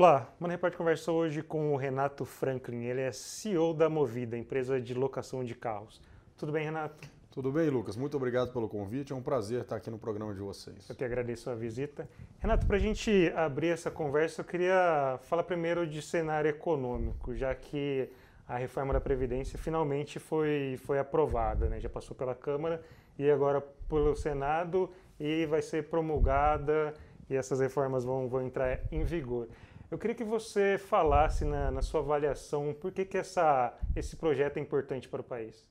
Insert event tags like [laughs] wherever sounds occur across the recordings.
Olá, Mano Repórter conversou hoje com o Renato Franklin. Ele é CEO da Movida, empresa de locação de carros. Tudo bem, Renato? Tudo bem, Lucas. Muito obrigado pelo convite. É um prazer estar aqui no programa de vocês. Eu que agradeço a visita. Renato, para a gente abrir essa conversa, eu queria falar primeiro de cenário econômico, já que a reforma da Previdência finalmente foi, foi aprovada, né? já passou pela Câmara e agora pelo Senado e vai ser promulgada e essas reformas vão, vão entrar em vigor. Eu queria que você falasse na, na sua avaliação por que, que essa, esse projeto é importante para o país.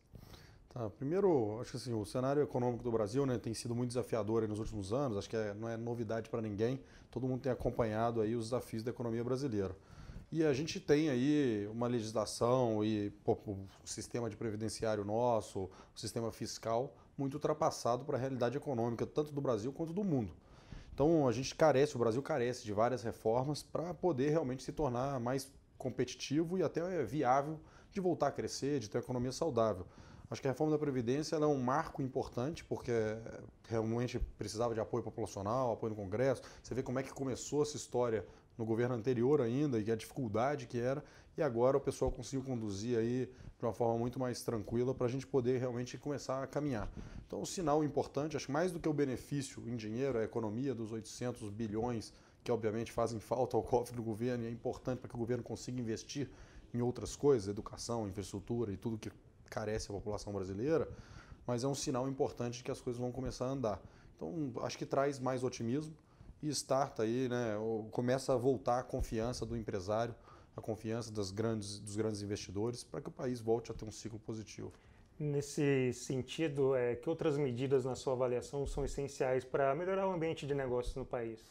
Tá, primeiro, acho que assim, o cenário econômico do Brasil né, tem sido muito desafiador nos últimos anos, acho que é, não é novidade para ninguém, todo mundo tem acompanhado aí os desafios da economia brasileira. E a gente tem aí uma legislação e pô, o sistema de previdenciário nosso, o sistema fiscal, muito ultrapassado para a realidade econômica, tanto do Brasil quanto do mundo. Então a gente carece, o Brasil carece de várias reformas para poder realmente se tornar mais competitivo e até eh, viável de voltar a crescer, de ter uma economia saudável. Acho que a reforma da Previdência é um marco importante, porque eh, realmente precisava de apoio populacional, apoio no Congresso. Você vê como é que começou essa história no governo anterior ainda e a dificuldade que era. E agora o pessoal conseguiu conduzir aí de uma forma muito mais tranquila para a gente poder realmente começar a caminhar. Então, um sinal importante, acho que mais do que o benefício em dinheiro, a economia dos 800 bilhões, que obviamente fazem falta ao cofre do governo e é importante para que o governo consiga investir em outras coisas, educação, infraestrutura e tudo que carece a população brasileira, mas é um sinal importante de que as coisas vão começar a andar. Então, acho que traz mais otimismo e starta aí, né, começa a voltar a confiança do empresário a confiança das grandes, dos grandes investidores para que o país volte a ter um ciclo positivo. Nesse sentido, é, que outras medidas, na sua avaliação, são essenciais para melhorar o ambiente de negócios no país?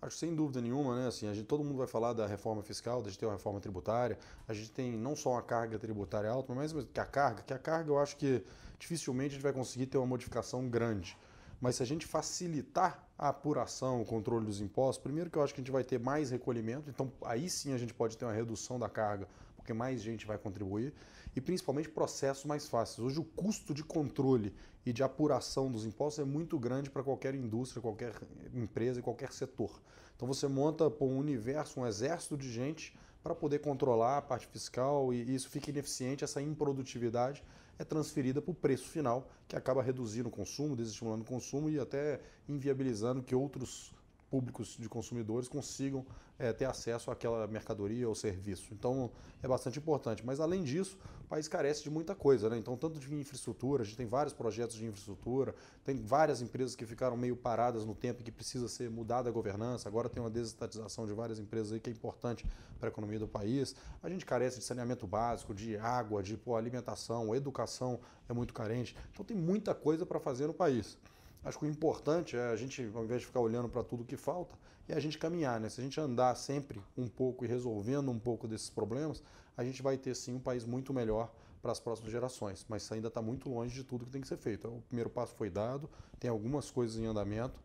Acho sem dúvida nenhuma, né? Assim, a gente, todo mundo vai falar da reforma fiscal, da gente ter uma reforma tributária. A gente tem não só uma carga tributária alta, mas que a carga, que a carga eu acho que dificilmente a gente vai conseguir ter uma modificação grande. Mas se a gente facilitar a apuração, o controle dos impostos, primeiro que eu acho que a gente vai ter mais recolhimento, então aí sim a gente pode ter uma redução da carga, porque mais gente vai contribuir, e principalmente processos mais fáceis. Hoje o custo de controle e de apuração dos impostos é muito grande para qualquer indústria, qualquer empresa e qualquer setor. Então você monta um universo, um exército de gente para poder controlar a parte fiscal e isso fica ineficiente, essa improdutividade é transferida para o preço final, que acaba reduzindo o consumo, desestimulando o consumo e até inviabilizando que outros públicos de consumidores consigam é, ter acesso àquela mercadoria ou serviço. Então é bastante importante. Mas além disso, o país carece de muita coisa, né? Então, tanto de infraestrutura, a gente tem vários projetos de infraestrutura, tem várias empresas que ficaram meio paradas no tempo e que precisa ser mudada a governança. Agora tem uma desestatização de várias empresas aí que é importante para a economia do país. A gente carece de saneamento básico, de água, de pô, alimentação, educação é muito carente. Então tem muita coisa para fazer no país. Acho que o importante é a gente, ao invés de ficar olhando para tudo que falta, é a gente caminhar, né? Se a gente andar sempre um pouco e resolvendo um pouco desses problemas, a gente vai ter sim um país muito melhor para as próximas gerações. Mas ainda está muito longe de tudo que tem que ser feito. O primeiro passo foi dado, tem algumas coisas em andamento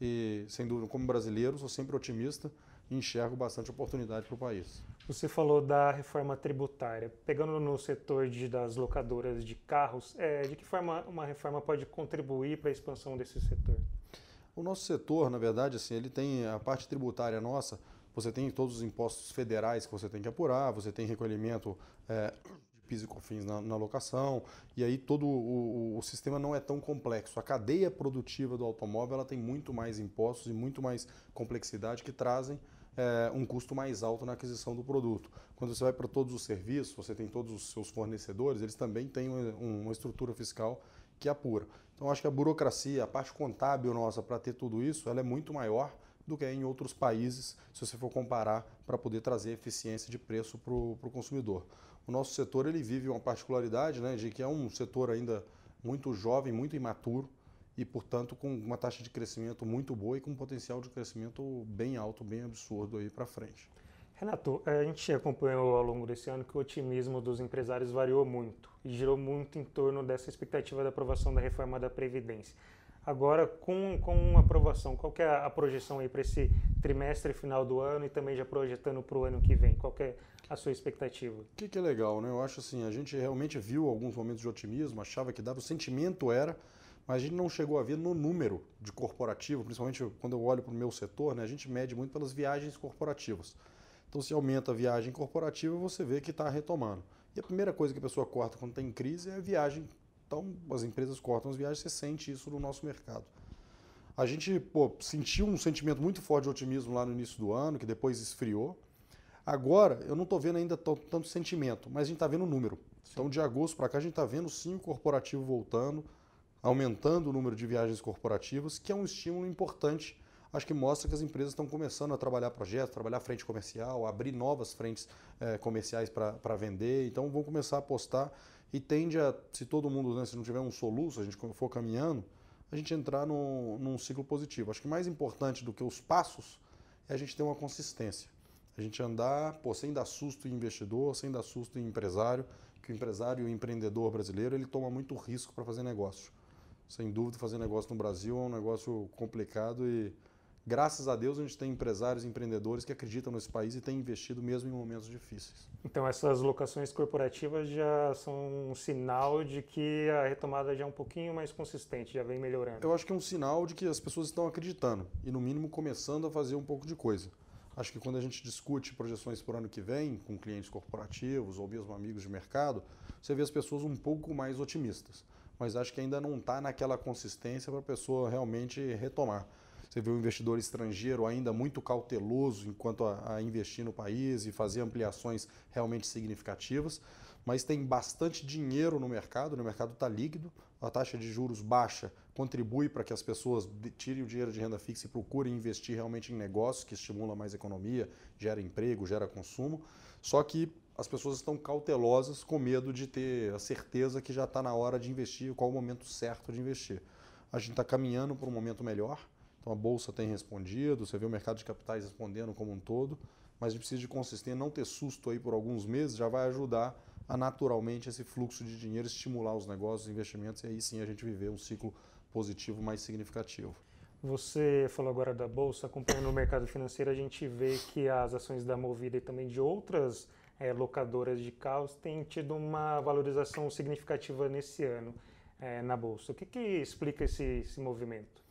e, sem dúvida, como brasileiro, sou sempre otimista e enxergo bastante oportunidade para o país. Você falou da reforma tributária. Pegando no setor de, das locadoras de carros, é, de que forma uma reforma pode contribuir para a expansão desse setor? O nosso setor, na verdade, assim, ele tem a parte tributária nossa. Você tem todos os impostos federais que você tem que apurar, você tem recolhimento é, de PIS e COFINS na, na, locação, e aí todo o, o, sistema não é tão complexo. A cadeia produtiva do automóvel ela tem muito mais impostos e muito mais complexidade que trazem é, um custo mais alto na aquisição do produto. Quando você vai para todos os serviços, você tem todos os seus fornecedores, eles também têm uma estrutura fiscal que apura. É então acho que a burocracia, a parte contábil nossa para ter tudo isso, ela é muito maior do que é em outros países, se você for comparar para poder trazer eficiência de preço para o consumidor. O nosso setor ele vive uma particularidade né, de que é um setor ainda muito jovem, muito imaturo, e, portanto, com uma taxa de crescimento muito boa e com um potencial de crescimento bem alto, bem absurdo aí para frente. Renato, eh, a gente acompanhou ao longo desse ano que o otimismo dos empresários variou muito e girou muito em torno dessa expectativa da aprovação da reforma da Previdência. Agora, com, com a aprovação, qual é a projeção aí para esse trimestre final do ano e também já projetando para o ano que vem? Qual é a sua expectativa? O que, que, é legal, né? Eu acho assim, a gente realmente viu alguns momentos de otimismo, achava que dava, o sentimento era mas a gente não chegou a ver no número de corporativo, principalmente quando eu olho para o meu setor, né, a gente mede muito pelas viagens corporativas. Então, se aumenta a viagem corporativa, você vê que está retomando. E a primeira coisa que a pessoa corta quando tem tá crise é a viagem. Então, as empresas cortam as viagens, você sente isso no nosso mercado. A gente pô, sentiu um sentimento muito forte de otimismo lá no início do ano, que depois esfriou. Agora, eu não estou vendo ainda tanto sentimento, mas a gente está vendo o número. Então, de agosto para cá, a gente está vendo sim o corporativo voltando, aumentando o número de viagens corporativas, que é um estímulo importante. Acho que mostra que as empresas estão começando a trabalhar projetos, trabalhar frente comercial, abrir novas frentes eh, comerciais para vender. Então vão começar a apostar e tende a, se todo mundo, né, se não tiver um soluço, a gente for caminhando, a gente entrar no, num ciclo positivo. Acho que mais importante do que os passos é a gente ter uma consistência. A gente andar pô, sem dar susto em investidor, sem dar susto em empresário, que o empresário e o empreendedor brasileiro ele toma muito risco para fazer negócio. Sem dúvida, fazer negócio no Brasil é um negócio complicado e graças a Deus a gente tem empresários, empreendedores que acreditam nesse país e têm investido mesmo em momentos difíceis. Então essas locações corporativas já são um sinal de que a retomada já é um pouquinho mais consistente, já vem melhorando. Eu acho que é um sinal de que as pessoas estão acreditando e no mínimo começando a fazer um pouco de coisa. Acho que quando a gente discute projeções para o ano que vem com clientes corporativos ou mesmo amigos de mercado, você vê as pessoas um pouco mais otimistas mas acho que ainda não está naquela consistência para a pessoa realmente retomar. Você vê o um investidor estrangeiro ainda muito cauteloso enquanto a, a, investir no país e fazer ampliações realmente significativas, mas tem bastante dinheiro no mercado, né? o mercado está líquido, a taxa de juros baixa contribui para que as pessoas tirem o dinheiro de renda fixa e procurem investir realmente em negócios que estimulam mais a economia, gera emprego, gera consumo. Só que as pessoas estão cautelosas com medo de ter a certeza que já está na hora de investir, qual o momento certo de investir. A gente está caminhando para um momento melhor, então a bolsa tem respondido, você vê o mercado de capitais respondendo como um todo, mas a gente precisa de consistência, não ter susto aí por alguns meses já vai ajudar a naturalmente esse fluxo de dinheiro estimular os negócios, os investimentos e aí sim a gente viver um ciclo positivo mais significativo. Você falou agora da bolsa, acompanhando o mercado financeiro, a gente vê que as ações da Movida e também de outras é, locadoras de carros têm tido uma valorização significativa nesse ano é, na Bolsa. O que, que explica esse, esse movimento?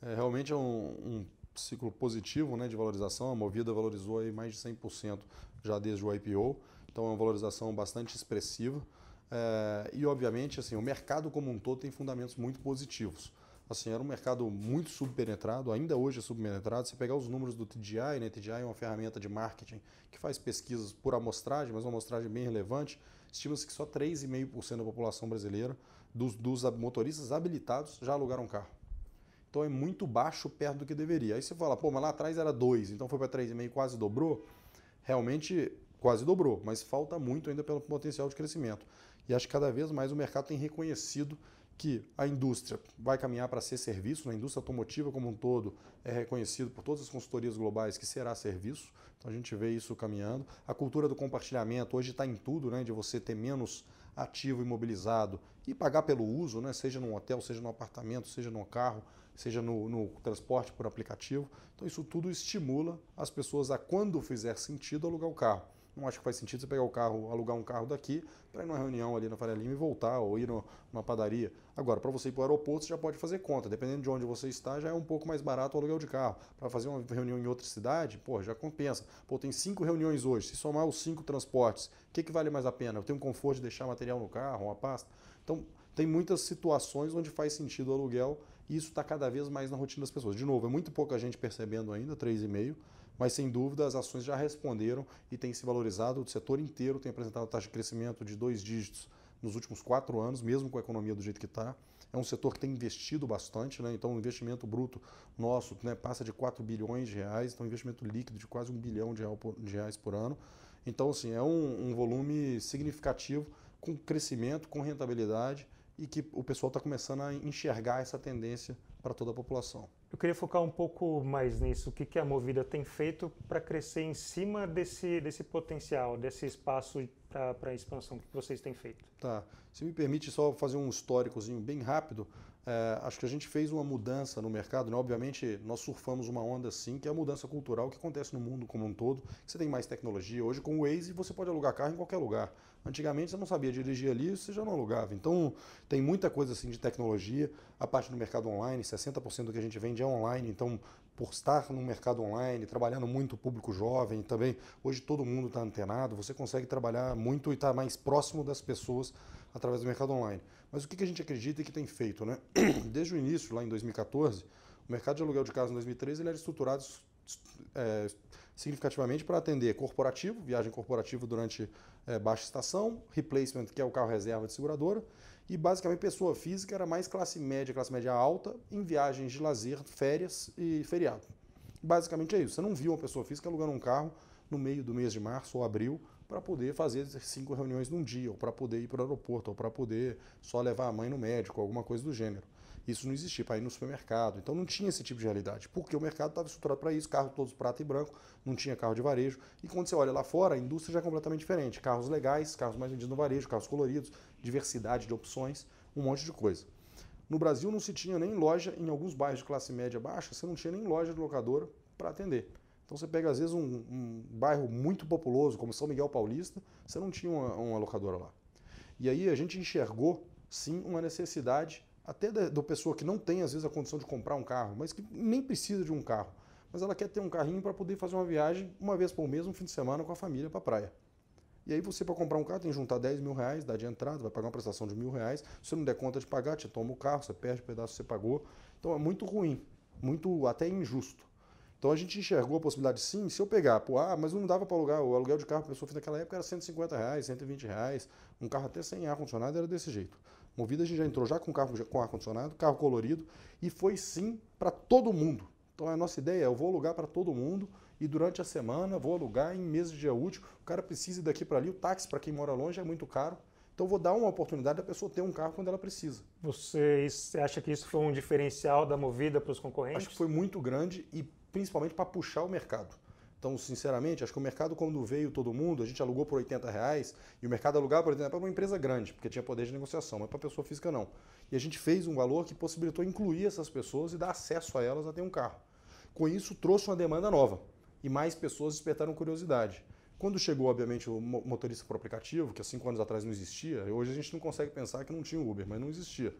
É, realmente é um, um ciclo positivo né, de valorização. A Movida valorizou aí mais de 100% já desde o IPO, então é uma valorização bastante expressiva. É, e, obviamente, assim, o mercado como um todo tem fundamentos muito positivos assim, era um mercado muito subpenetrado, ainda hoje é subpenetrado. Se pegar os números do TDI, né? TDI é uma ferramenta de marketing que faz pesquisas por amostragem, mas uma amostragem bem relevante. Estima-se que só 3,5% da população brasileira, dos, dos motoristas habilitados, já alugaram um carro. Então é muito baixo perto do que deveria. Aí você fala, pô, mas lá atrás era 2, então foi para 3,5, quase dobrou. Realmente quase dobrou, mas falta muito ainda pelo potencial de crescimento. E acho que cada vez mais o mercado tem reconhecido que a indústria vai caminhar para ser serviço, na né? indústria automotiva como um todo é reconhecido por todas as consultorias globais que será serviço, então a gente vê isso caminhando. A cultura do compartilhamento hoje está em tudo, né, de você ter menos ativo imobilizado e pagar pelo uso, né, seja num hotel, seja num apartamento, seja num carro, seja no, no transporte por aplicativo. Então isso tudo estimula as pessoas a, quando fizer sentido, alugar o carro não acho que faz sentido você pegar o carro, alugar um carro daqui para ir numa reunião ali na Faria Lima e voltar, ou ir no, numa padaria. Agora, para você ir para o aeroporto, você já pode fazer conta. Dependendo de onde você está, já é um pouco mais barato o aluguel de carro. Para fazer uma reunião em outra cidade, pô, já compensa. Pô, tem cinco reuniões hoje. Se somar os cinco transportes, o que, que vale mais a pena? Eu tenho um conforto de deixar material no carro, uma pasta? Então, tem muitas situações onde faz sentido o aluguel e isso está cada vez mais na rotina das pessoas. De novo, é muito pouca gente percebendo ainda, 3,5%, mas sem dúvida as ações já responderam e têm se valorizado. O setor inteiro tem apresentado taxa de crescimento de dois dígitos nos últimos quatro anos, mesmo com a economia do jeito que está. É um setor que tem investido bastante, né? então o investimento bruto nosso né, passa de 4 bilhões de reais, então é investimento líquido de quase 1 bilhão de, reais por ano. Então, assim, é um, um volume significativo, com crescimento, com rentabilidade e que o pessoal está começando a enxergar essa tendência para toda a população. Eu queria focar um pouco mais nisso. O que, que a Movida tem feito para crescer em cima desse, desse potencial, desse espaço para expansão? O que vocês têm feito? Tá. Se me permite só fazer um históricozinho bem rápido, é, acho que a gente fez uma mudança no mercado. Né? Obviamente, nós surfamos uma onda sim, que é a mudança cultural que acontece no mundo como um todo. Você tem mais tecnologia. Hoje, com o Waze, você pode alugar carro em qualquer lugar. Antigamente você não sabia dirigir ali, você já não alugava. Então tem muita coisa assim de tecnologia, a parte do mercado online, 60% do que a gente vende é online, então por estar no mercado online, trabalhando muito o público jovem também, hoje todo mundo está antenado, você consegue trabalhar muito e estar tá mais próximo das pessoas através do mercado online. Mas o que a gente acredita e que tem feito? Né? [clears throat] Desde o início, lá em 2014, o mercado de aluguel de casa em 2013 ele era estruturado é, significativamente para atender corporativo, viagem corporativa durante é, baixa estação, replacement, que é o carro reserva de seguradora, e basicamente pessoa física era mais classe média, classe média alta, em viagens de lazer, férias e feriado. Basicamente é isso. Você não viu uma pessoa física alugando um carro no meio do mês de março ou abril para poder fazer cinco reuniões num dia, ou para poder ir para o aeroporto, ou para poder só levar a mãe no médico, alguma coisa do gênero. Isso não existia, para ir no supermercado. Então não tinha esse tipo de realidade, porque o mercado estava estruturado para isso, carro todos prata e branco, não tinha carro de varejo. E quando você olha lá fora, a indústria já é completamente diferente. Carros legais, carros mais vendidos no varejo, carros coloridos, diversidade de opções, um monte de coisa. No Brasil não se tinha nem loja, em alguns bairros de classe média baixa, você não tinha nem loja de locadora para atender. Então você pega, às vezes, um, um bairro muito populoso, como São Miguel Paulista, você não tinha uma, uma locadora lá. E aí a gente enxergou, sim, uma necessidade, até da, pessoa que não tem, às vezes, a condição de comprar um carro, mas que nem precisa de um carro, mas ela quer ter um carrinho para poder fazer uma viagem uma vez por mês, um fim de semana, com a família para a praia. E aí você, para comprar um carro, tem que juntar 10 mil reais, dá de entrada, vai pagar uma prestação de mil reais. Se você não der conta de pagar, você toma o carro, você perde o pedaço que você pagou. Então é muito ruim, muito até injusto. Então a gente enxergou a possibilidade, sim, se eu pegar, pô, ah, mas não dava para alugar, o aluguel de carro para pessoa naquela época era 150 reais, 120 reais, um carro até sem ar-condicionado era desse jeito. Movida a gente já entrou já com carro com ar-condicionado, carro colorido, e foi sim para todo mundo. Então a nossa ideia é, eu vou alugar para todo mundo e durante a semana vou alugar em meses de dia útil, o cara precisa ir daqui para ali, o táxi para quem mora longe é muito caro, então vou dar uma oportunidade da pessoa ter um carro quando ela precisa. Você acha que isso foi um diferencial da Movida para os concorrentes? Acho que foi muito grande e principalmente para puxar o mercado. Então, sinceramente, acho que o mercado, quando veio todo mundo, a gente alugou por 80 reais, e o mercado alugava por exemplo, para uma empresa grande, porque tinha poder de negociação, mas para pessoa física não. E a gente fez um valor que possibilitou incluir essas pessoas e dar acesso a elas a ter um carro. Com isso, trouxe uma demanda nova, e mais pessoas despertaram curiosidade. Quando chegou, obviamente, o motorista por aplicativo, que há cinco anos atrás não existia, hoje a gente não consegue pensar que não tinha Uber, mas não existia.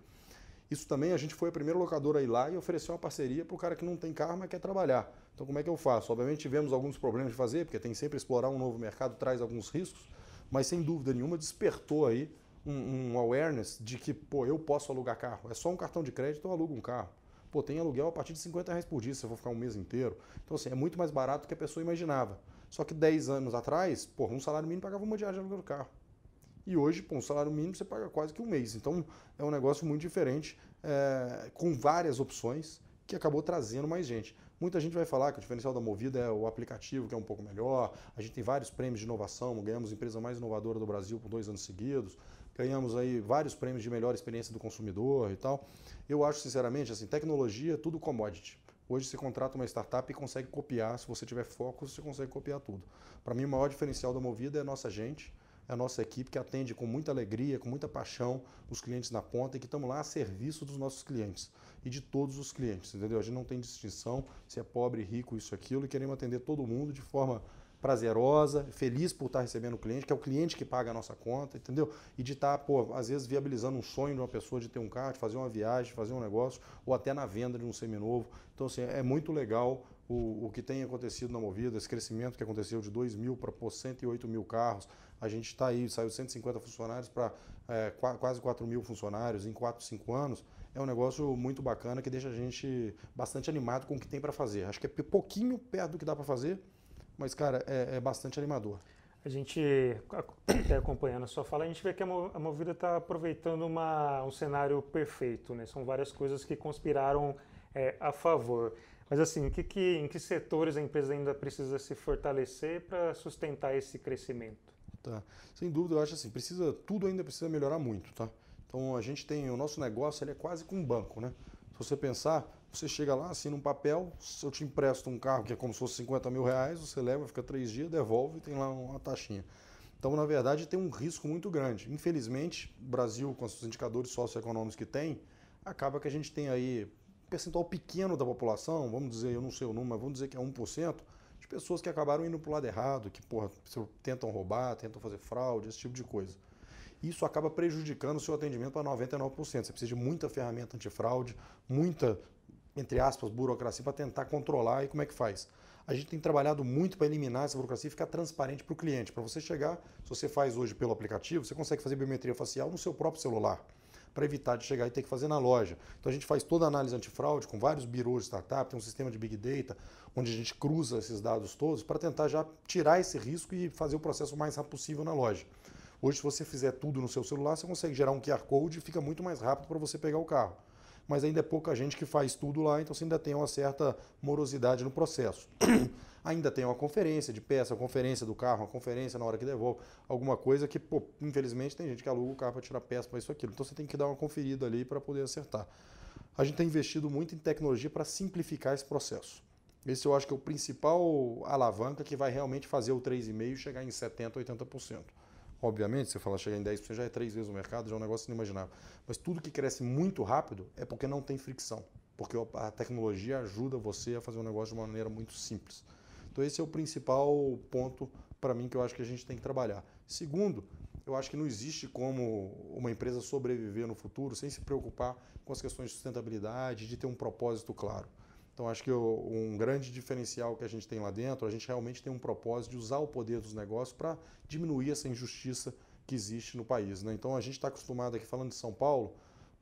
Isso também, a gente foi a primeira locadora a ir lá e ofereceu uma parceria para o cara que não tem carro, mas quer trabalhar. Então, como é que eu faço? Obviamente, tivemos alguns problemas de fazer, porque tem sempre explorar um novo mercado, traz alguns riscos, mas sem dúvida nenhuma despertou aí um, um awareness de que, pô, eu posso alugar carro. É só um cartão de crédito, eu alugo um carro pô, tem aluguel a partir de 50 reais por dia, se eu vou ficar um mês inteiro. Então, assim, é muito mais barato do que a pessoa imaginava. Só que 10 anos atrás, pô, um salário mínimo pagava uma diária de aluguel do carro. E hoje, com um salário mínimo, você paga quase que um mês. Então, é um negócio muito diferente, é, com várias opções, que acabou trazendo mais gente. Muita gente vai falar que o diferencial da Movida é o aplicativo, que é um pouco melhor. A gente tem vários prêmios de inovação, ganhamos empresa mais inovadora do Brasil por dois anos seguidos, ganhamos aí vários prêmios de melhor experiência do consumidor e tal. Eu acho, sinceramente, assim, tecnologia é tudo commodity. Hoje você contrata uma startup e consegue copiar, se você tiver foco, você consegue copiar tudo. Para mim, o maior diferencial da Movida é a nossa gente, é a nossa equipe que atende com muita alegria, com muita paixão os clientes na ponta e que estamos lá a serviço dos nossos clientes e de todos os clientes, entendeu? A gente não tem distinção se é pobre, rico, isso, aquilo, e queremos atender todo mundo de forma prazerosa, feliz por estar recebendo o cliente, que é o cliente que paga a nossa conta, entendeu? E de estar, pô, às vezes viabilizando um sonho de uma pessoa de ter um carro, de fazer uma viagem, de fazer um negócio, ou até na venda de um seminovo. Então, assim, é muito legal o, o que tem acontecido na Movida, esse crescimento que aconteceu de 2 mil para 108 mil carros, a gente está aí, saiu 150 funcionários para é, quase 4 mil funcionários em 4, 5 anos. É um negócio muito bacana que deixa a gente bastante animado com o que tem para fazer. Acho que é pouquinho perto do que dá para fazer, mas, cara, é, é bastante animador. A gente, até acompanhando a sua fala, a gente vê que a Movida está aproveitando uma, um cenário perfeito, né? São várias coisas que conspiraram é, a favor. Mas assim, que, que, em que setores a empresa ainda precisa se fortalecer para sustentar esse crescimento? Tá. Sem dúvida, eu acho assim, precisa, tudo ainda precisa melhorar muito, tá? Então a gente tem, o nosso negócio ele é quase com um banco, né? Se você pensar, você chega lá, assina um papel, se eu te empresto um carro que é como se fosse 50 mil reais, você leva, fica três dias, devolve e tem lá uma taxinha. Então, na verdade, tem um risco muito grande. Infelizmente, o Brasil, com os indicadores socioeconômicos que tem, acaba que a gente tem aí um percentual pequeno da população, vamos dizer, eu não sei o número, mas vamos dizer que é 1%, pessoas que acabaram indo para o lado errado, que porra, tentam roubar, tentam fazer fraude, esse tipo de coisa. Isso acaba prejudicando o seu atendimento para 99%. Você precisa de muita ferramenta antifraude, muita, entre aspas, burocracia para tentar controlar e como é que faz. A gente tem trabalhado muito para eliminar essa burocracia e ficar transparente para o cliente. Para você chegar, se você faz hoje pelo aplicativo, você consegue fazer biometria facial no seu próprio celular para evitar de chegar e ter que fazer na loja. Então a gente faz toda a análise antifraude com vários birôs de startup, tem um sistema de big data onde a gente cruza esses dados todos para tentar já tirar esse risco e fazer o processo o mais rápido possível na loja. Hoje, se você fizer tudo no seu celular, você consegue gerar um QR Code e fica muito mais rápido para você pegar o carro mas ainda é pouca gente que faz tudo lá, então você ainda tem uma certa morosidade no processo. [clears throat] ainda tem uma conferência de peça, uma conferência do carro, uma conferência na hora que devolve, alguma coisa que, pô, infelizmente, tem gente que aluga o carro para tirar peça para isso aquilo. Então você tem que dar uma conferida ali para poder acertar. A gente tem investido muito em tecnologia para simplificar esse processo. Esse eu acho que é o principal alavanca que vai realmente fazer o 3,5% chegar em 70%, 80%. Obviamente, você fala chegar em 10% já é três vezes o mercado, já é um negócio inimaginável. Mas tudo que cresce muito rápido é porque não tem fricção. Porque a tecnologia ajuda você a fazer um negócio de uma maneira muito simples. Então, esse é o principal ponto para mim que eu acho que a gente tem que trabalhar. Segundo, eu acho que não existe como uma empresa sobreviver no futuro sem se preocupar com as questões de sustentabilidade, de ter um propósito claro. Então, acho que um grande diferencial que a gente tem lá dentro, a gente realmente tem um propósito de usar o poder dos negócios para diminuir essa injustiça que existe no país. Né? Então, a gente está acostumado aqui, falando de São Paulo,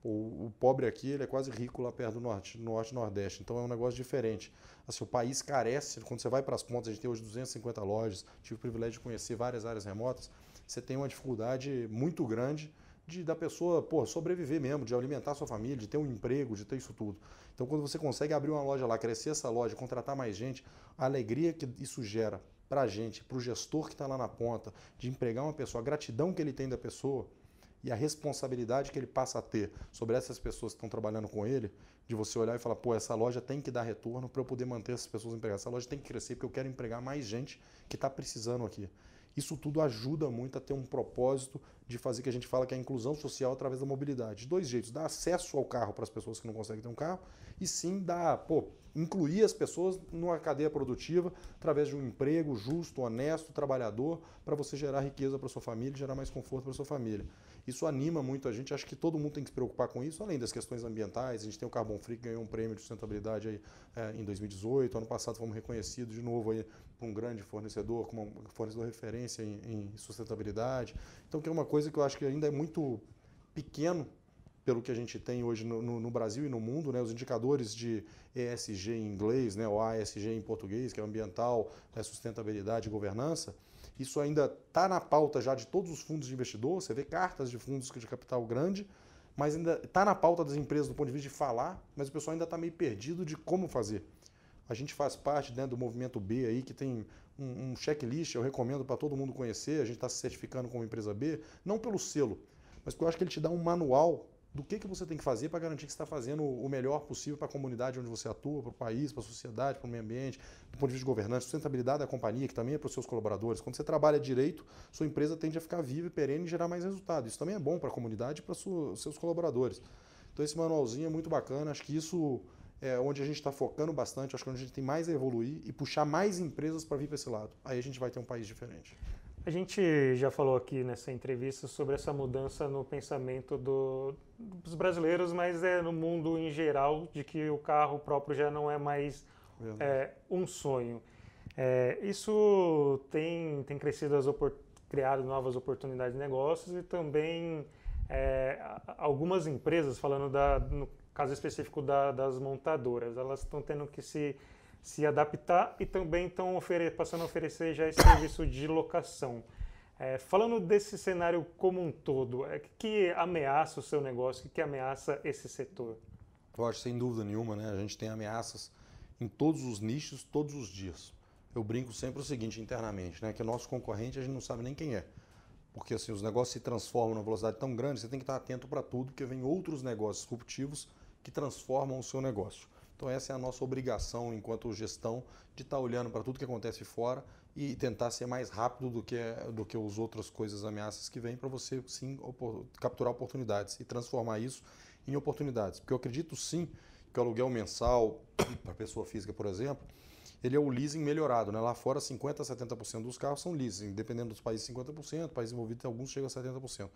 o, o, pobre aqui ele é quase rico lá perto do norte, norte nordeste. Então é um negócio diferente. Assim, o país carece, quando você vai para as pontas, a gente tem hoje 250 lojas, tive o privilégio de conhecer várias áreas remotas, você tem uma dificuldade muito grande de, da pessoa pô, sobreviver mesmo, de alimentar sua família, de ter um emprego, de ter isso tudo. Então, quando você consegue abrir uma loja lá, crescer essa loja, contratar mais gente, a alegria que isso gera para a gente, para o gestor que está lá na ponta, de empregar uma pessoa, a gratidão que ele tem da pessoa e a responsabilidade que ele passa a ter sobre essas pessoas que estão trabalhando com ele, de você olhar e falar, pô, essa loja tem que dar retorno para eu poder manter essas pessoas empregadas, essa loja tem que crescer porque eu quero empregar mais gente que está precisando aqui. Isso tudo ajuda muito a ter um propósito de fazer que a gente fala que é a inclusão social através da mobilidade. De dois jeitos, dar acesso ao carro para as pessoas que não conseguem ter um carro e sim dar, pô, incluir as pessoas numa cadeia produtiva através de um emprego justo, honesto, trabalhador, para você gerar riqueza para sua família, gerar mais conforto para sua família. Isso anima muito a gente, acho que todo mundo tem que se preocupar com isso, além das questões ambientais. A gente tem o Carbon Free que ganhou um prêmio de sustentabilidade aí, é, em 2018, ano passado fomos reconhecidos de novo aí um grande fornecedor, como um fornecedor referência em, em sustentabilidade. Então, que é uma coisa que eu acho que ainda é muito pequeno pelo que a gente tem hoje no, no, no, Brasil e no mundo, né, os indicadores de ESG em inglês, né, o ASG em português, que é ambiental, né? sustentabilidade e governança, isso ainda está na pauta já de todos os fundos de investidor, você vê cartas de fundos de capital grande, mas ainda está na pauta das empresas do ponto de vista de falar, mas o pessoal ainda está meio perdido de como fazer. A gente faz parte né, do movimento B aí, que tem um, um checklist, eu recomendo para todo mundo conhecer. A gente está se certificando como empresa B, não pelo selo, mas porque eu acho que ele te dá um manual do que, que você tem que fazer para garantir que está fazendo o melhor possível para a comunidade onde você atua, para o país, para a sociedade, para o meio ambiente, do ponto de vista de governança, sustentabilidade da companhia, que também é para os seus colaboradores. Quando você trabalha direito, sua empresa tende a ficar viva, e perene e gerar mais resultado. Isso também é bom para a comunidade e para os seus colaboradores. Então esse manualzinho é muito bacana, acho que isso é, onde a gente está focando bastante, acho que é onde a gente tem mais a evoluir e puxar mais empresas para vir para esse lado. Aí a gente vai ter um país diferente. A gente já falou aqui nessa entrevista sobre essa mudança no pensamento do, dos brasileiros, mas é no mundo em geral, de que o carro próprio já não é mais é, um sonho. É, isso tem, tem crescido, as criado novas oportunidades de negócios e também é, algumas empresas, falando da, no caso específico da, das montadoras. Elas estão tendo que se, se adaptar e também estão passando a oferecer já esse serviço de locação. É, falando desse cenário como um todo, é, que, ameaça o seu negócio, que, que ameaça esse setor? Eu acho sem dúvida nenhuma, né? A gente tem ameaças em todos os nichos, todos os dias. Eu brinco sempre o seguinte internamente, né? Que o é nosso concorrente a gente não sabe nem quem é. Porque assim, os negócios se transformam numa velocidade tão grande, você tem que estar atento para tudo, porque vem outros negócios disruptivos que transformam o seu negócio. Então essa é a nossa obrigação enquanto gestão de estar tá olhando para tudo que acontece fora e tentar ser mais rápido do que do que as outras coisas, ameaças que vêm para você sim capturar oportunidades e transformar isso em oportunidades. Porque eu acredito sim que o aluguel mensal [coughs] para pessoa física, por exemplo, ele é o leasing melhorado. Né? Lá fora, 50% a 70% dos carros são leasing, dependendo dos países, 50%, países envolvidos, alguns chegam a 70%.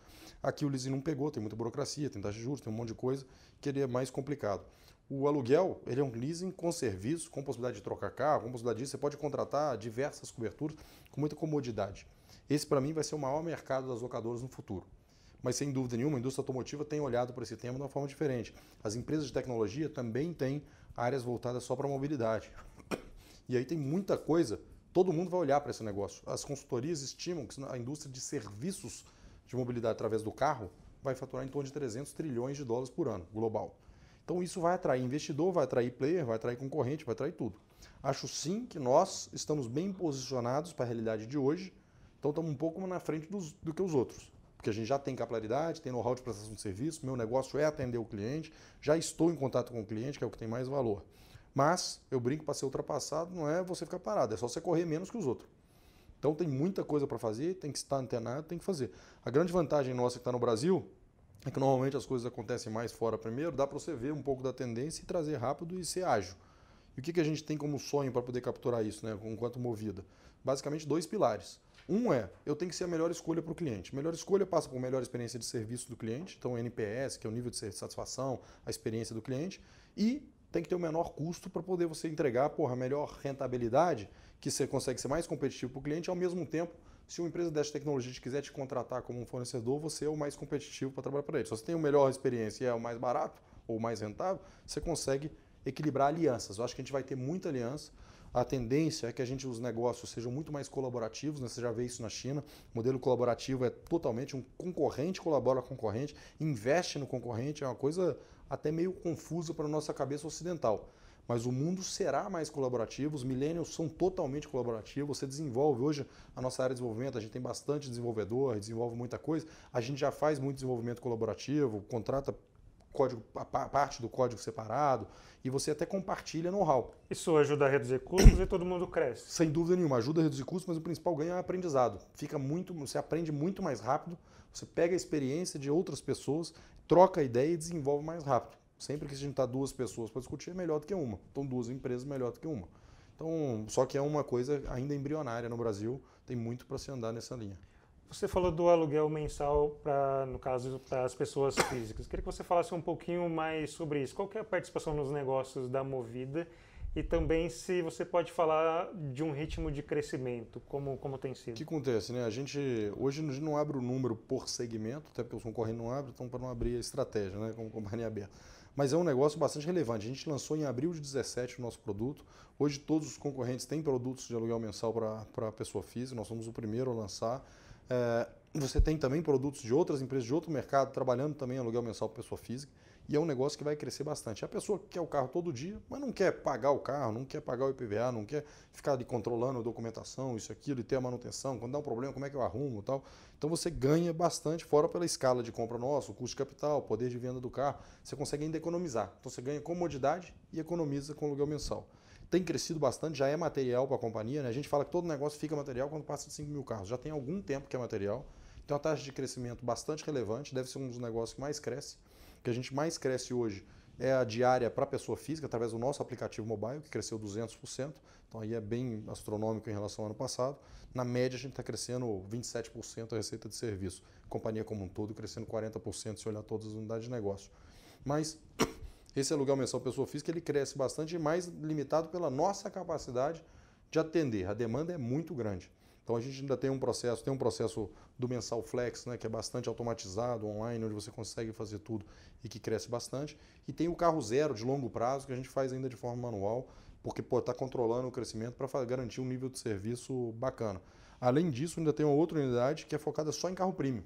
Aqui o leasing não pegou, tem muita burocracia, tem taxa de juros, tem um monte de coisa que ele é mais complicado. O aluguel, ele é um leasing com serviço, com possibilidade de trocar carro, com possibilidade disso, você pode contratar diversas coberturas com muita comodidade. Esse, para mim, vai ser o maior mercado das locadoras no futuro mas sem dúvida nenhuma a indústria automotiva tem olhado para esse tema de uma forma diferente. As empresas de tecnologia também têm áreas voltadas só para a mobilidade. E aí tem muita coisa, todo mundo vai olhar para esse negócio. As consultorias estimam que a indústria de serviços de mobilidade através do carro vai faturar em torno de 300 trilhões de dólares por ano, global. Então isso vai atrair investidor, vai atrair player, vai atrair concorrente, vai atrair tudo. Acho sim que nós estamos bem posicionados para a realidade de hoje, então estamos um pouco na frente dos, do que os outros. Porque a gente já tem capilaridade, tem know-how de prestação de serviço, meu negócio é atender o cliente, já estou em contato com o cliente, que é o que tem mais valor. Mas eu brinco para ser ultrapassado não é você ficar parado, é só você correr menos que os outros. Então tem muita coisa para fazer, tem que estar antenado, tem que fazer. A grande vantagem nossa que está no Brasil é que normalmente as coisas acontecem mais fora primeiro, dá para você ver um pouco da tendência e trazer rápido e ser ágil. E o que, que a gente tem como sonho para poder capturar isso, né, enquanto movida? Basicamente, dois pilares. Um é, eu tenho que ser a melhor escolha para o cliente. Melhor escolha passa por melhor experiência de serviço do cliente, então o NPS, que é o nível de satisfação, a experiência do cliente, e tem que ter o menor custo para poder você entregar porra, a melhor rentabilidade, que você consegue ser mais competitivo para o cliente, ao mesmo tempo, se uma empresa dessa tecnologia te quiser te contratar como um fornecedor, você é o mais competitivo para trabalhar para ele. Se você tem a melhor experiência e é o mais barato ou mais rentável, você consegue equilibrar alianças. Eu acho que a gente vai ter muita aliança a tendência é que a gente os negócios sejam muito mais colaborativos, né? você já vê isso na China. O modelo colaborativo é totalmente um concorrente colabora com concorrente, investe no concorrente, é uma coisa até meio confusa para a nossa cabeça ocidental. Mas o mundo será mais colaborativo, os millennials são totalmente colaborativos, você desenvolve hoje a nossa área de desenvolvimento, a gente tem bastante desenvolvedor, desenvolve muita coisa, a gente já faz muito desenvolvimento colaborativo, contrata código, a parte do código separado, e você até compartilha know-how. Isso ajuda a reduzir custos e todo mundo cresce. Sem dúvida nenhuma, ajuda a reduzir custos, mas o principal ganho é aprendizado. Fica muito, você aprende muito mais rápido, você pega a experiência de outras pessoas, troca a ideia e desenvolve mais rápido. Sempre que a gente está duas pessoas para discutir, é melhor do que uma. Então, duas empresas melhor do que uma. Então, só que é uma coisa ainda embrionária no Brasil, tem muito para se andar nessa linha. Você falou do aluguel mensal para, no caso, para as pessoas físicas. Queria que você falasse um pouquinho mais sobre isso. Qual é a participação nos negócios da Movida e também se você pode falar de um ritmo de crescimento, como, como tem sido. O que acontece, né? A gente hoje a gente não abre o número por segmento, até porque os concorrentes não abrem, então para não abrir a estratégia, né, como companhia aberta. Mas é um negócio bastante relevante. A gente lançou em abril de 17 o nosso produto. Hoje todos os concorrentes têm produtos de aluguel mensal para a pessoa física, nós somos o primeiro a lançar. É, você tem também produtos de outras empresas, de outro mercado, trabalhando também aluguel mensal para pessoa física. E é um negócio que vai crescer bastante. A pessoa quer o carro todo dia, mas não quer pagar o carro, não quer pagar o IPVA, não quer ficar ali controlando a documentação, isso, aquilo, e ter a manutenção. Quando dá um problema, como é que eu arrumo tal. Então você ganha bastante, fora pela escala de compra nossa, o custo de capital, o poder de venda do carro. Você consegue ainda economizar. Então você ganha comodidade e economiza com aluguel mensal tem crescido bastante, já é material para a companhia. Né? A gente fala que todo negócio fica material quando passa de 5 mil carros. Já tem algum tempo que é material. Tem uma taxa de crescimento bastante relevante, deve ser um dos negócios que mais cresce. O que a gente mais cresce hoje é a diária para pessoa física, através do nosso aplicativo mobile, que cresceu 200%. Então aí é bem astronômico em relação ao ano passado. Na média, a gente está crescendo 27% a receita de serviço. companhia como um todo crescendo 40% se olhar todas as unidades de negócio. Mas esse aluguel é mensal pessoa física ele cresce bastante, mais limitado pela nossa capacidade de atender. A demanda é muito grande. Então a gente ainda tem um processo, tem um processo do mensal flex, né, que é bastante automatizado online, onde você consegue fazer tudo e que cresce bastante. E tem o carro zero de longo prazo que a gente faz ainda de forma manual, porque está controlando o crescimento para garantir um nível de serviço bacana. Além disso, ainda tem uma outra unidade que é focada só em carro premium,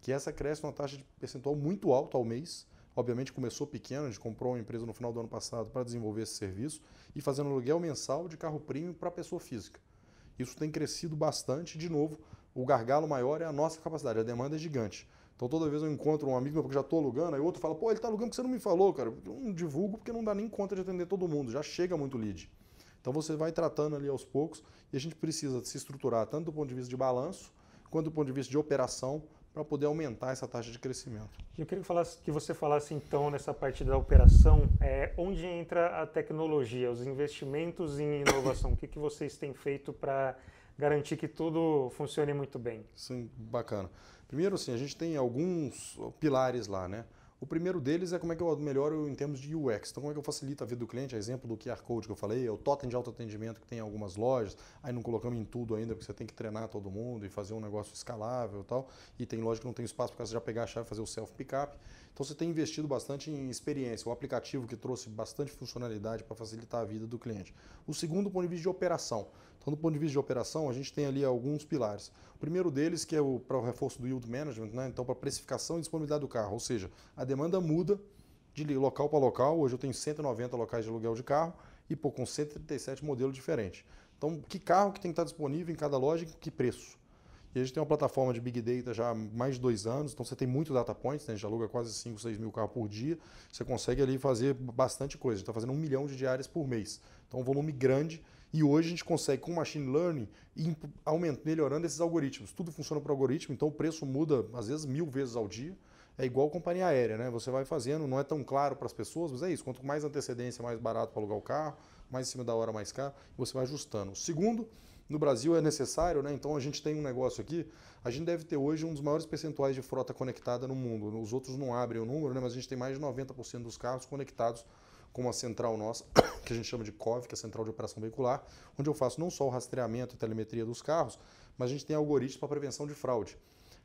que essa cresce uma taxa de percentual muito alta ao mês Obviamente começou pequeno, a gente comprou uma empresa no final do ano passado para desenvolver esse serviço e fazendo aluguel mensal de carro premium para pessoa física. Isso tem crescido bastante, de novo, o gargalo maior é a nossa capacidade, a demanda é gigante. Então toda vez eu encontro um amigo meu que já estou alugando, aí outro fala, pô, ele está alugando porque você não me falou, cara. Eu não divulgo porque não dá nem conta de atender todo mundo, já chega muito lead. Então você vai tratando ali aos poucos e a gente precisa se estruturar tanto do ponto de vista de balanço, quanto do ponto de vista de operação, para poder aumentar essa taxa de crescimento. Eu queria que, falasse, que você falasse então nessa parte da operação, é, onde entra a tecnologia, os investimentos em inovação, o que, que vocês têm feito para garantir que tudo funcione muito bem? Sim, bacana. Primeiro, assim, a gente tem alguns pilares lá, né? O primeiro deles é como é que eu melhoro em termos de UX. Então, como é que eu facilito a vida do cliente? exemplo do QR Code que eu falei, é o totem de autoatendimento que tem em algumas lojas. Aí não colocamos em tudo ainda, porque você tem que treinar todo mundo e fazer um negócio escalável e tal. E tem loja que não tem espaço para você já pegar a chave e fazer o self-pickup. Então, você tem investido bastante em experiência. O aplicativo que trouxe bastante funcionalidade para facilitar a vida do cliente. O segundo, ponto de vista de operação. Então, do ponto de vista de operação, a gente tem ali alguns pilares. O primeiro deles, que é o, para o reforço do yield management, né? então para precificação e disponibilidade do carro, ou seja, a demanda muda de local para local. Hoje eu tenho 190 locais de aluguel de carro e pô, com 137 modelos diferentes. Então, que carro que tem que estar disponível em cada loja e que preço? E a gente tem uma plataforma de Big Data já há mais de dois anos, então você tem muito data points, né? a gente aluga quase 5, 6 mil carros por dia, você consegue ali fazer bastante coisa. A gente está fazendo um milhão de diárias por mês. Então, um volume grande e hoje a gente consegue, com machine learning, aumentando, melhorando esses algoritmos. Tudo funciona por algoritmo, então o preço muda, às vezes, mil vezes ao dia. É igual companhia aérea, né? Você vai fazendo, não é tão claro para as pessoas, mas é isso. Quanto mais antecedência, mais barato para alugar o carro, mais em cima da hora, mais caro, você vai ajustando. Segundo, no Brasil é necessário, né? Então a gente tem um negócio aqui, a gente deve ter hoje um dos maiores percentuais de frota conectada no mundo. Os outros não abrem o número, né? Mas a gente tem mais de 90% dos carros conectados como a central nossa, [coughs] que a gente chama de COV, que é a Central de Operação Veicular, onde eu faço não só o rastreamento e telemetria dos carros, mas a gente tem algoritmos para prevenção de fraude.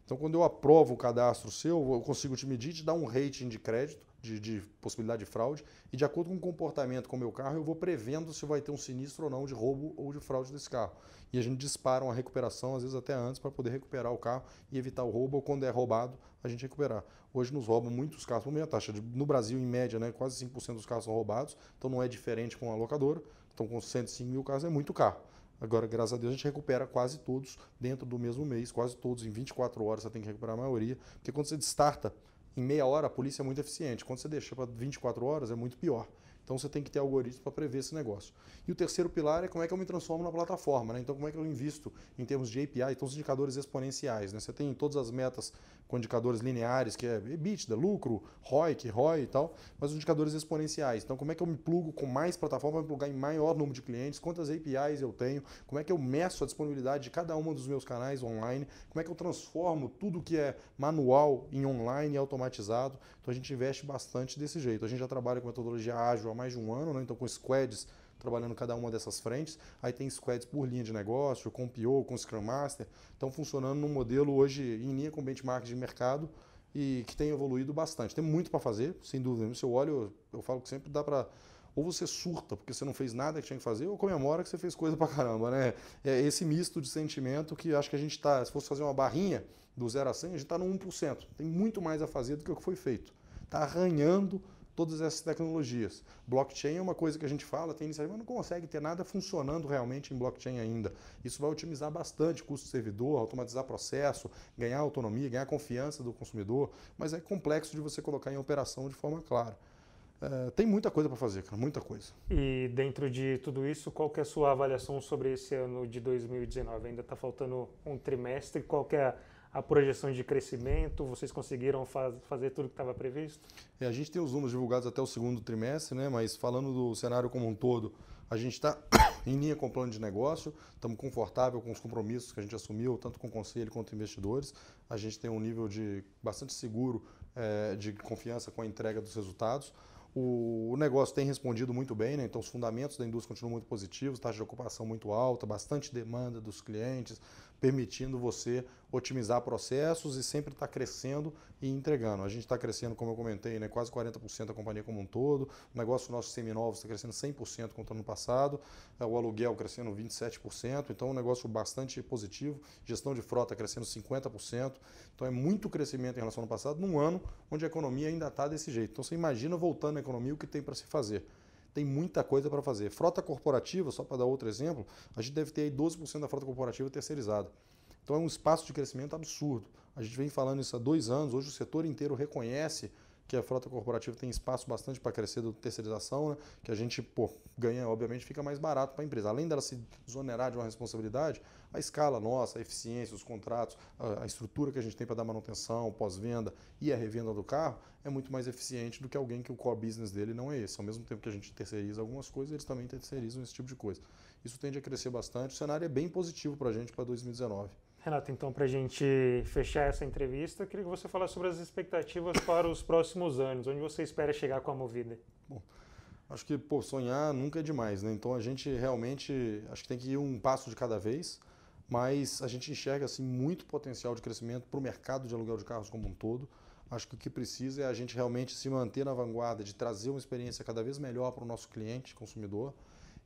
Então, quando eu aprovo o cadastro seu, eu consigo te medir, te dar um rating de crédito, de, de, possibilidade de fraude, e de acordo com o comportamento com o meu carro, eu vou prevendo se vai ter um sinistro ou não de roubo ou de fraude desse carro. E a gente dispara uma recuperação, às vezes até antes, para poder recuperar o carro e evitar o roubo, ou quando é roubado, a gente recuperar. Hoje nos roubam muitos carros, por meia taxa, de, no Brasil, em média, né, quase 5% dos carros são roubados, então não é diferente com a locadora, então com 105 mil carros é muito carro. Agora, graças a Deus, a gente recupera quase todos dentro do mesmo mês, quase todos em 24 horas você tem que recuperar a maioria, porque quando você destarta, em meia hora a polícia é muito eficiente. Quando você deixa para 24 horas é muito pior. Então você tem que ter algoritmo para prever esse negócio. E o terceiro pilar é como é que eu me transformo na plataforma, né? Então como é que eu invisto em termos de API, então os indicadores exponenciais, né? Você tem todas as metas com indicadores lineares, que é EBITDA, lucro, ROIC, ROI e tal, mas os indicadores exponenciais. Então, como é que eu me plugo com mais plataforma para me plugar em maior número de clientes? Quantas APIs eu tenho? Como é que eu meço a disponibilidade de cada um dos meus canais online? Como é que eu transformo tudo que é manual em online e automatizado? Então, a gente investe bastante desse jeito. A gente já trabalha com metodologia ágil há mais de um ano, né? então com squads trabalhando cada uma dessas frentes. Aí tem squads por linha de negócio, com PO, com Scrum Master. Estão funcionando num modelo hoje em linha com benchmark de mercado e que tem evoluído bastante. Tem muito para fazer, sem dúvida. Se eu olho, eu falo que sempre dá para ou você surta porque você não fez nada que tinha que fazer, ou comemora que você fez coisa pra caramba, né? É esse misto de sentimento que acho que a gente tá, se fosse fazer uma barrinha do 0 a 100, a gente tá no 1%. Tem muito mais a fazer do que o que foi feito. Tá arranhando todas essas tecnologias. Blockchain é uma coisa que a gente fala, tem iniciativa, mas não consegue ter nada funcionando realmente em blockchain ainda. Isso vai otimizar bastante o custo do servidor, automatizar processo, ganhar autonomia, ganhar confiança do consumidor, mas é complexo de você colocar em operação de forma clara. Eh, tem muita coisa para fazer, cara, muita coisa. E dentro de tudo isso, qual é a sua avaliação sobre esse ano de 2019? Ainda está faltando um trimestre, qual é a projeção de crescimento? Vocês conseguiram faz, fazer tudo que estava previsto? É, a gente tem os números divulgados até o segundo trimestre, né? mas falando do cenário como um todo, a gente está [coughs] em linha com o plano de negócio, estamos confortável com os compromissos que a gente assumiu, tanto com o conselho quanto investidores. A gente tem um nível de bastante seguro é, de confiança com a entrega dos resultados. O negócio tem respondido muito bem, né? então os fundamentos da indústria continuam muito positivos, taxa de ocupação muito alta, bastante demanda dos clientes, permitindo você otimizar processos e sempre estar tá crescendo e entregando. A gente está crescendo, como eu comentei, né, quase 40% da companhia como um todo. O negócio nosso seminovos está crescendo 100% contra o ano passado. É, o aluguel crescendo 27%. Então, um negócio bastante positivo. Gestão de frota crescendo 50%. Então, é muito crescimento em relação ao ano passado, num ano onde a economia ainda está desse jeito. Então, você imagina voltando à economia o que tem para se fazer tem muita coisa para fazer. Frota corporativa, só para dar outro exemplo, a gente deve ter aí 12% da frota corporativa terceirizada. Então é um espaço de crescimento absurdo. A gente vem falando isso há dois anos, hoje o setor inteiro reconhece que a frota corporativa tem espaço bastante para crescer do terceirização, né? que a gente pô, ganha, obviamente, fica mais barato para a empresa. Além dela se exonerar de uma responsabilidade, a escala nossa, a eficiência, os contratos, a estrutura que a gente tem para dar manutenção, pós-venda e a revenda do carro é muito mais eficiente do que alguém que o core business dele não é esse. Ao mesmo tempo que a gente terceiriza algumas coisas, eles também terceirizam esse tipo de coisa. Isso tende a crescer bastante. O cenário é bem positivo para a gente para 2019. Renato, então, para a gente fechar essa entrevista, queria que você falasse sobre as expectativas para os próximos anos. Onde você espera chegar com a Movida? Bom, acho que pô, sonhar nunca é demais, né? Então a gente realmente acho que tem que ir um passo de cada vez, mas a gente enxerga assim muito potencial de crescimento para o mercado de aluguel de carros como um todo. Acho que o que precisa é a gente realmente se manter na vanguarda de trazer uma experiência cada vez melhor para o nosso cliente, consumidor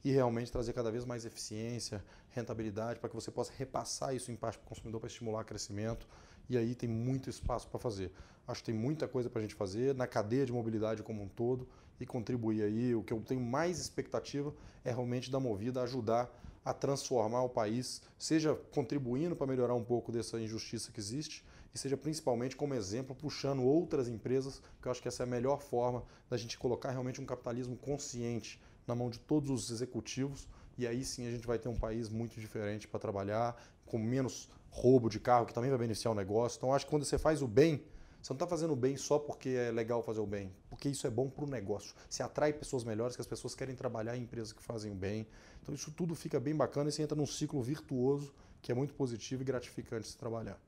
e realmente trazer cada vez mais eficiência, rentabilidade, para que você possa repassar isso em parte para o consumidor para estimular o crescimento. E aí tem muito espaço para fazer. Acho que tem muita coisa para a gente fazer na cadeia de mobilidade como um todo e contribuir aí. O que eu tenho mais expectativa é realmente da Movida ajudar a transformar o país, seja contribuindo para melhorar um pouco dessa injustiça que existe e seja principalmente como exemplo puxando outras empresas, que eu acho que essa é a melhor forma da gente colocar realmente um capitalismo consciente na mão de todos os executivos e aí sim a gente vai ter um país muito diferente para trabalhar, com menos roubo de carro, que também vai beneficiar o negócio. Então acho que quando você faz o bem, você não está fazendo o bem só porque é legal fazer o bem, porque isso é bom para o negócio. Você atrai pessoas melhores, que as pessoas querem trabalhar em empresas que fazem o bem. Então isso tudo fica bem bacana e você entra num ciclo virtuoso que é muito positivo e gratificante se trabalhar.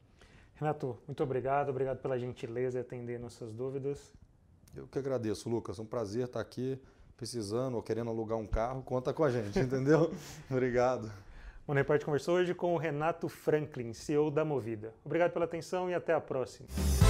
Renato, muito obrigado, obrigado pela gentileza de atender nossas dúvidas. Eu que agradeço, Lucas. É um prazer estar aqui precisando ou querendo alugar um carro, conta com a gente, [laughs] entendeu? Obrigado. O Repórter conversou hoje com o Renato Franklin, CEO da Movida. Obrigado pela atenção e até a próxima.